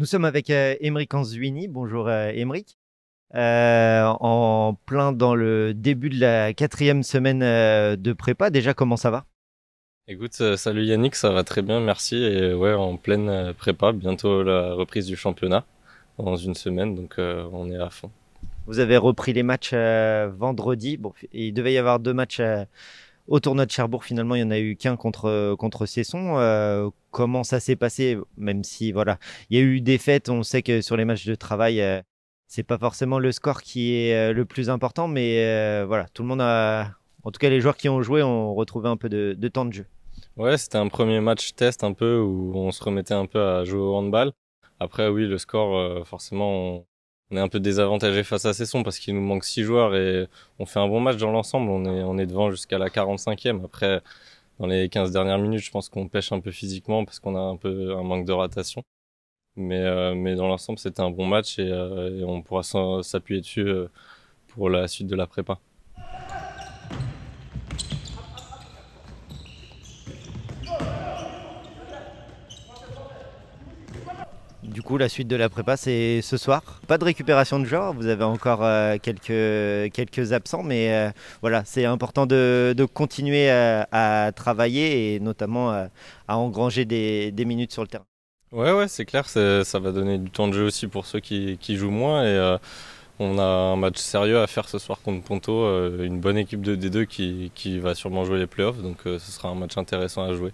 Nous sommes avec euh, Émeric Anzuini. Bonjour euh, Émeric. Euh, en plein dans le début de la quatrième semaine de prépa, déjà comment ça va Écoute, salut Yannick, ça va très bien, merci. Et ouais, en pleine prépa, bientôt la reprise du championnat dans une semaine, donc on est à fond. Vous avez repris les matchs vendredi. Bon, il devait y avoir deux matchs au tournoi de Cherbourg, finalement, il n'y en a eu qu'un contre, euh, contre Cesson. Euh, comment ça s'est passé Même si, voilà, il y a eu des fêtes, on sait que sur les matchs de travail, ce euh, c'est pas forcément le score qui est le plus important, mais voilà, tout le monde a. En tout cas, les joueurs qui ont joué ont retrouvé un peu de, temps de jeu. Ouais, c'était un premier match test un peu où on se remettait un peu à jouer au handball. Après, oui, le score, forcément, on est un peu désavantagé face à Cesson parce qu'il nous manque six joueurs et on fait un bon match dans l'ensemble. On est, on est devant jusqu'à la 45e. Après, dans les 15 dernières minutes, je pense qu'on pêche un peu physiquement parce qu'on a un peu un manque de ratation. Mais, euh, mais dans l'ensemble, c'était un bon match et, euh, on pourra s'appuyer dessus euh, pour la suite de la prépa. Du coup, la suite de la prépa, c'est ce soir. Pas de récupération de joueurs, vous avez encore euh, quelques, quelques absents, mais euh, voilà, c'est important de, continuer euh, à travailler et notamment à engranger des, minutes sur le terrain. Ouais, ouais, c'est clair, ça va donner du temps de jeu aussi pour ceux qui, jouent moins. Et on a un match sérieux à faire ce soir contre Ponto, une bonne équipe de D2 qui, qui va sûrement jouer les playoffs, donc ce sera un match intéressant à jouer.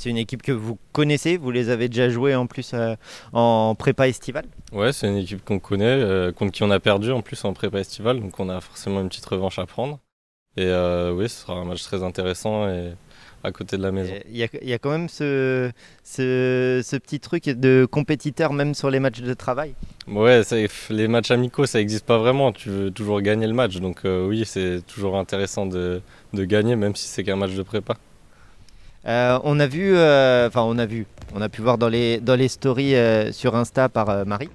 C'est une équipe que vous connaissez, vous les avez déjà joués en plus euh, en prépa estivale Ouais, c'est une équipe qu'on connaît, euh, contre qui on a perdu en plus en prépa estivale, donc on a forcément une petite revanche à prendre. Et euh, oui, ce sera un match très intéressant et à côté de la maison. Il y, a quand même ce, ce, petit truc de compétiteur même sur les matchs de travail. Ouais, les matchs amicaux, ça n'existe pas vraiment. Tu veux toujours gagner le match. Donc oui, c'est toujours intéressant de, de gagner, même si c'est qu'un match de prépa. Euh, on a vu, euh, on a vu, on a pu voir dans les, dans stories euh, sur Insta par Marie.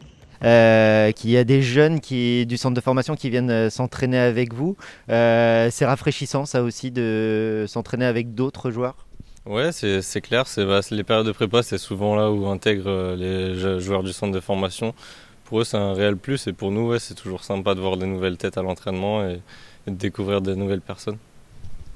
qu'il y a des jeunes qui, du centre de formation qui viennent s'entraîner avec vous. c'est rafraîchissant ça aussi de s'entraîner avec d'autres joueurs Ouais, c'est clair. Bah, les périodes de prépa, c'est souvent là où intègrent les joueurs du centre de formation. Pour eux, c'est un réel plus et pour nous, c'est toujours sympa de voir des nouvelles têtes à l'entraînement et, et de découvrir des nouvelles personnes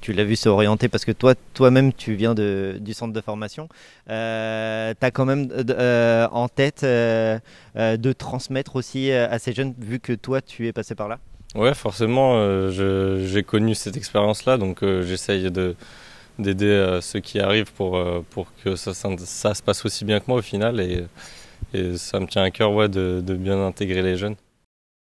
tu l'as vu s'orienter parce que toi, toi-même, tu viens de, du centre de formation. Euh, tu as quand même euh, euh, en tête euh, de transmettre aussi à ces jeunes, vu que toi, tu es passé par là Ouais, forcément, j'ai connu cette expérience-là, donc j'essaye de d'aider ceux qui arrivent pour, pour que ça, ça, se passe aussi bien que moi au final et, ça me tient à cœur ouais, de bien intégrer les jeunes.